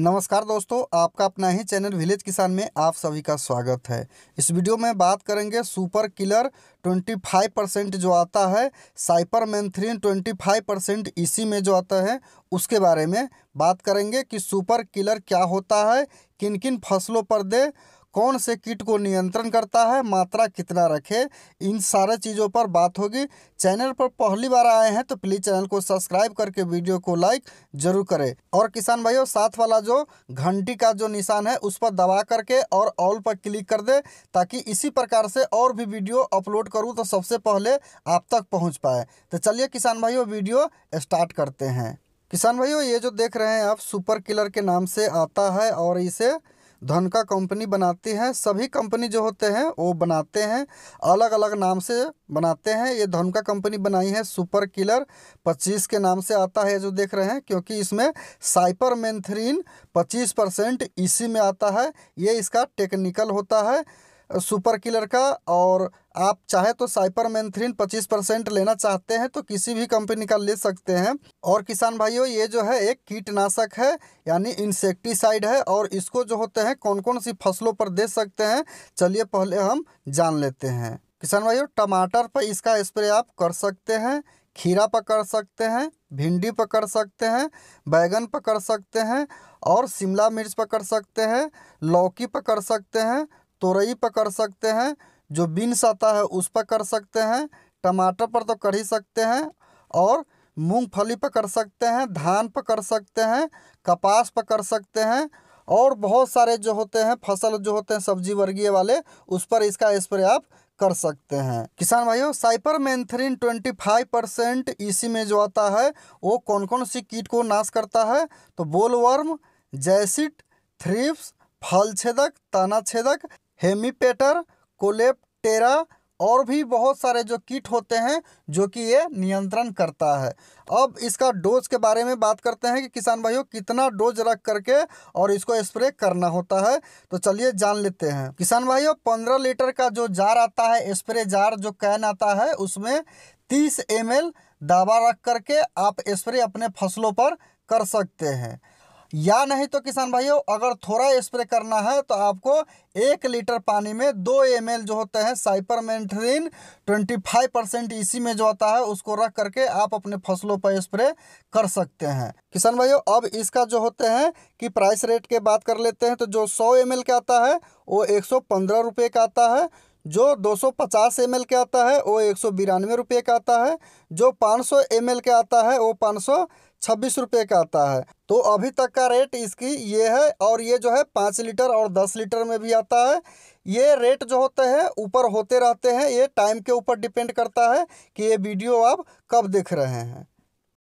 नमस्कार दोस्तों आपका अपना ही चैनल विलेज किसान में आप सभी का स्वागत है इस वीडियो में बात करेंगे सुपर किलर 25 परसेंट जो आता है साइपर मैंथ्रीन 25 परसेंट इसी में जो आता है उसके बारे में बात करेंगे कि सुपर किलर क्या होता है किन किन फसलों पर दे कौन से कीट को नियंत्रण करता है मात्रा कितना रखे इन सारे चीज़ों पर बात होगी चैनल पर पहली बार आए हैं तो प्लीज़ चैनल को सब्सक्राइब करके वीडियो को लाइक जरूर करें और किसान भाइयों साथ वाला जो घंटी का जो निशान है उस पर दबा करके और ऑल पर क्लिक कर दे ताकि इसी प्रकार से और भी वीडियो अपलोड करूँ तो सबसे पहले आप तक पहुँच पाए तो चलिए किसान भाइयों वीडियो स्टार्ट करते हैं किसान भाइयों ये जो देख रहे हैं आप सुपर किलर के नाम से आता है और इसे धन का कंपनी बनाती है सभी कंपनी जो होते हैं वो बनाते हैं अलग अलग नाम से बनाते हैं ये धन का कंपनी बनाई है सुपर किलर पच्चीस के नाम से आता है जो देख रहे हैं क्योंकि इसमें साइपर मेंथरीन पच्चीस परसेंट इसी में आता है ये इसका टेक्निकल होता है सुपर किलर का और आप चाहे तो साइपर मैंथ्रीन पच्चीस परसेंट लेना चाहते हैं तो किसी भी कंपनी का ले सकते हैं और किसान भाइयों ये जो है एक कीटनाशक है यानी इंसेक्टिसाइड है और इसको जो होते हैं कौन कौन सी फसलों पर दे सकते हैं चलिए पहले हम जान लेते हैं किसान भाइयों टमाटर पर इसका स्प्रे आप कर सकते हैं खीरा पकड़ सकते हैं भिंडी पकड़ सकते हैं बैगन पकड़ सकते हैं और शिमला मिर्च पकड़ सकते हैं लौकी पकड़ सकते हैं तोरई पर कर सकते हैं जो बीन्स आता है उस पर कर सकते हैं टमाटर पर तो कर ही सकते हैं और मूंगफली पर कर सकते हैं धान पर कर सकते हैं कपास पर कर सकते हैं और बहुत सारे जो होते हैं फसल जो होते हैं सब्जी वर्गीय वाले उस पर इसका स्प्रे आप कर सकते हैं किसान भाइयों cypermethrin twenty five percent इसी में जो आता है वो कौन कौन सी कीट को नाश करता है तो बोलवर्म जैसिट थ्रिप्स फल छेदक ताना छेदक हेमीपेटर कोलेप्टेरा और भी बहुत सारे जो कीट होते हैं जो कि ये नियंत्रण करता है अब इसका डोज के बारे में बात करते हैं कि किसान भाइयों कितना डोज रख करके और इसको स्प्रे करना होता है तो चलिए जान लेते हैं किसान भाइयों पंद्रह लीटर का जो जार आता है स्प्रे जार जो कैन आता है उसमें तीस एम दावा रख करके आप स्प्रे अपने फसलों पर कर सकते हैं या नहीं तो किसान भाइयों अगर थोड़ा स्प्रे करना है तो आपको एक लीटर पानी में दो एम जो होते हैं साइपरमेंट्रीन 25 परसेंट इसी में जो आता है उसको रख करके आप अपने फसलों पर स्प्रे कर सकते हैं किसान भाइयों अब इसका जो होते हैं कि प्राइस रेट के बात कर लेते हैं तो जो 100 एम का आता है वो एक सौ का आता है जो 250 एल के आता है वो एक सौ का आता है जो 500 एल के आता है वो पाँच छब्बीस रुपये का आता है तो अभी तक का रेट इसकी ये है और ये जो है पाँच लीटर और दस लीटर में भी आता है ये रेट जो होते हैं ऊपर होते रहते हैं ये टाइम के ऊपर डिपेंड करता है कि ये वीडियो आप कब देख रहे हैं